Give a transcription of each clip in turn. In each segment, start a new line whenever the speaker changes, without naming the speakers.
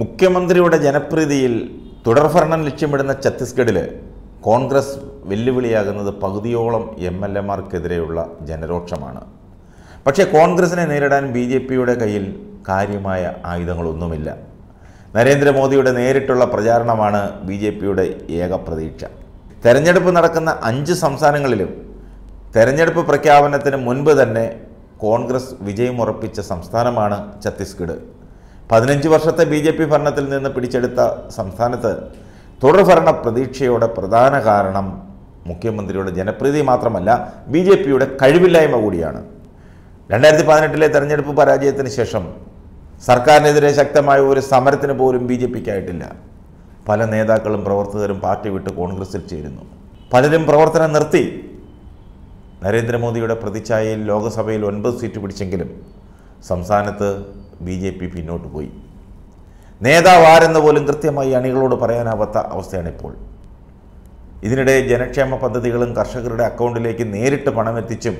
മുഖ്യമന്ത്രിയുടെ ജനപ്രീതിയിൽ തുടർഭരണം ലക്ഷ്യമിടുന്ന ഛത്തീസ്ഗഡിൽ കോൺഗ്രസ് വെല്ലുവിളിയാകുന്നത് പകുതിയോളം എം എൽ എമാർക്കെതിരെയുള്ള ജനരോക്ഷമാണ് പക്ഷേ കോൺഗ്രസിനെ നേരിടാൻ ബി ജെ പിയുടെ കയ്യിൽ കാര്യമായ ആയുധങ്ങളൊന്നുമില്ല നരേന്ദ്രമോദിയുടെ നേരിട്ടുള്ള പ്രചാരണമാണ് ബി ജെ പിയുടെ ഏക പ്രതീക്ഷ തെരഞ്ഞെടുപ്പ് നടക്കുന്ന അഞ്ച് സംസ്ഥാനങ്ങളിലും തെരഞ്ഞെടുപ്പ് പ്രഖ്യാപനത്തിന് മുൻപ് തന്നെ കോൺഗ്രസ് വിജയമുറപ്പിച്ച സംസ്ഥാനമാണ് ഛത്തീസ്ഗഡ് പതിനഞ്ച് വർഷത്തെ ബി ജെ പി ഭരണത്തിൽ നിന്ന് പിടിച്ചെടുത്ത സംസ്ഥാനത്ത് തുടർഭരണ പ്രതീക്ഷയുടെ പ്രധാന കാരണം മുഖ്യമന്ത്രിയുടെ ജനപ്രീതി മാത്രമല്ല ബി ജെ പിയുടെ കഴിവില്ലായ്മ കൂടിയാണ് രണ്ടായിരത്തി പതിനെട്ടിലെ തെരഞ്ഞെടുപ്പ് പരാജയത്തിന് ശേഷം സർക്കാരിനെതിരെ ശക്തമായ ഒരു സമരത്തിന് പോലും ബി ജെ പിക്കായിട്ടില്ല പല നേതാക്കളും പ്രവർത്തകരും പാർട്ടി വിട്ട് കോൺഗ്രസിൽ ചേരുന്നു പലരും പ്രവർത്തനം നിർത്തി നരേന്ദ്രമോദിയുടെ പ്രതിച്ഛായയിൽ ലോക്സഭയിൽ ഒൻപത് സീറ്റ് പിടിച്ചെങ്കിലും സംസ്ഥാനത്ത് ബി ജെ പി പിന്നോട്ട് പോയി നേതാവ് ആരെന്ന് പോലും കൃത്യമായി അണികളോട് പറയാനാവാത്ത അവസ്ഥയാണിപ്പോൾ ഇതിനിടെ ജനക്ഷേമ പദ്ധതികളും കർഷകരുടെ അക്കൗണ്ടിലേക്ക് നേരിട്ട് പണമെത്തിച്ചും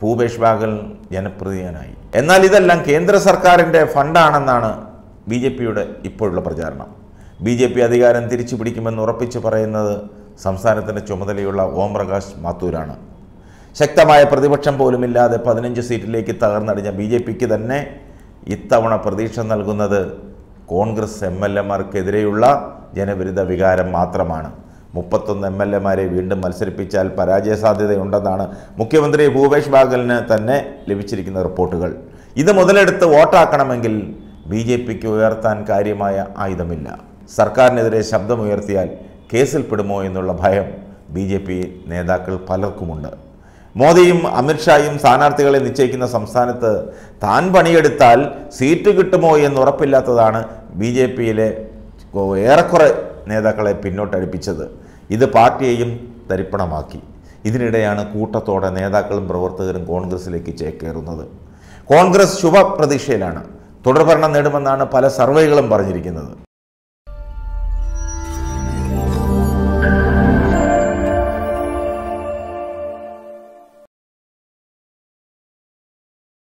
ഭൂപേഷ് ബാഗൽ ജനപ്രതിയനായി എന്നാൽ ഇതെല്ലാം കേന്ദ്ര സർക്കാരിൻ്റെ ഫണ്ടാണെന്നാണ് ബി ജെ പിയുടെ ഇപ്പോഴുള്ള പ്രചാരണം ബി ജെ പി അധികാരം തിരിച്ചു പിടിക്കുമെന്ന് ഉറപ്പിച്ച് പറയുന്നത് സംസ്ഥാനത്തിൻ്റെ ചുമതലയുള്ള ഓംപ്രകാശ് മാത്തൂരാണ് ശക്തമായ പ്രതിപക്ഷം പോലുമില്ലാതെ പതിനഞ്ച് സീറ്റിലേക്ക് തകർന്നടിഞ്ഞ ബി ജെ പിക്ക് തന്നെ ഇത്തവണ പ്രതീക്ഷ നൽകുന്നത് കോൺഗ്രസ് എം എൽ മാർക്കെതിരെയുള്ള ജനവിരുദ്ധ വികാരം മാത്രമാണ് മുപ്പത്തൊന്ന് എം എൽ മാരെ വീണ്ടും മത്സരിപ്പിച്ചാൽ പരാജയ സാധ്യതയുണ്ടെന്നാണ് മുഖ്യമന്ത്രി ഭൂപേഷ് ബാഗലിന് തന്നെ ലഭിച്ചിരിക്കുന്ന റിപ്പോർട്ടുകൾ ഇത് മുതലെടുത്ത് വോട്ടാക്കണമെങ്കിൽ ബി ജെ പിക്ക് ഉയർത്താൻ കാര്യമായ ആയുധമില്ല സർക്കാരിനെതിരെ ശബ്ദമുയർത്തിയാൽ കേസിൽപ്പെടുമോ എന്നുള്ള ഭയം ബി ജെ പി നേതാക്കൾ പലർക്കുമുണ്ട് മോദിയും അമിത്ഷായും സ്ഥാനാർത്ഥികളെ നിശ്ചയിക്കുന്ന സംസ്ഥാനത്ത് താൻ പണിയെടുത്താൽ സീറ്റ് കിട്ടുമോ എന്ന് ഉറപ്പില്ലാത്തതാണ് ബി ജെ പിയിലെ ഏറെക്കുറെ നേതാക്കളെ പിന്നോട്ടടിപ്പിച്ചത് ഇത് പാർട്ടിയെയും തരിപ്പണമാക്കി ഇതിനിടെയാണ് കൂട്ടത്തോടെ നേതാക്കളും പ്രവർത്തകരും കോൺഗ്രസിലേക്ക് ചേക്കേറുന്നത് കോൺഗ്രസ് ശുഭപ്രതീക്ഷയിലാണ് തുടർഭരണം നേടുമെന്നാണ് പല സർവേകളും പറഞ്ഞിരിക്കുന്നത്